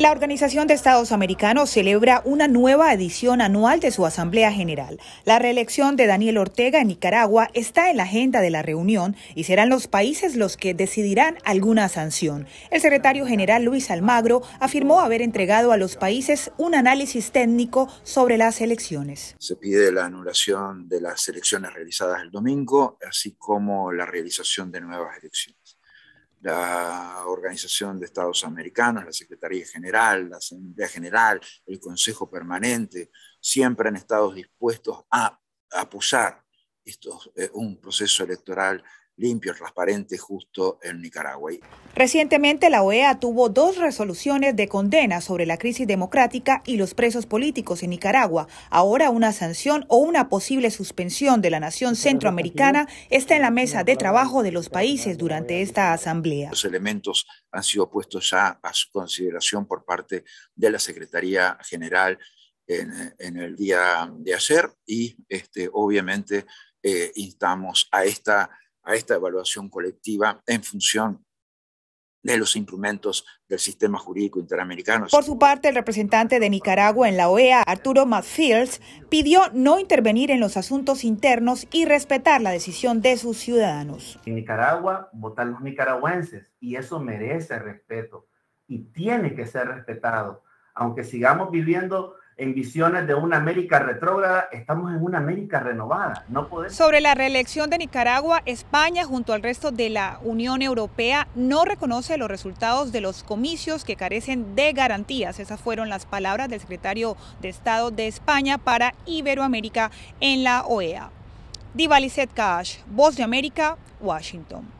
La Organización de Estados Americanos celebra una nueva edición anual de su Asamblea General. La reelección de Daniel Ortega en Nicaragua está en la agenda de la reunión y serán los países los que decidirán alguna sanción. El secretario general Luis Almagro afirmó haber entregado a los países un análisis técnico sobre las elecciones. Se pide la anulación de las elecciones realizadas el domingo, así como la realización de nuevas elecciones la Organización de Estados Americanos, la Secretaría General, la Asamblea General, el Consejo Permanente, siempre han estado dispuestos a, apoyar estos, eh, un proceso electoral limpio, transparente, justo en Nicaragua. Recientemente la OEA tuvo dos resoluciones de condena sobre la crisis democrática y los presos políticos en Nicaragua. Ahora una sanción o una posible suspensión de la nación centroamericana está en la mesa de trabajo de los países durante e esta asamblea. Los elementos han sido puestos ya a su consideración por parte de la Secretaría General en, el día de ayer y este, obviamente eh, instamos a esta a esta evaluación colectiva en función de los instrumentos del sistema jurídico interamericano. Por su parte, el representante de Nicaragua en la OEA, Arturo Matfields, pidió no intervenir en los asuntos internos y respetar la decisión de sus ciudadanos. En Nicaragua votan los nicaragüenses y eso merece respeto y tiene que ser respetado, aunque sigamos viviendo en visiones de una América retrógrada, estamos en una América renovada. Sobre la reelección de Nicaragua, España, junto al resto de la Unión Europea, no reconoce los resultados de los comicios que carecen de garantías. Esas fueron las palabras del secretario de Estado de España para Iberoamérica en la OEA. Divalicet Cash, Voz de América, Washington.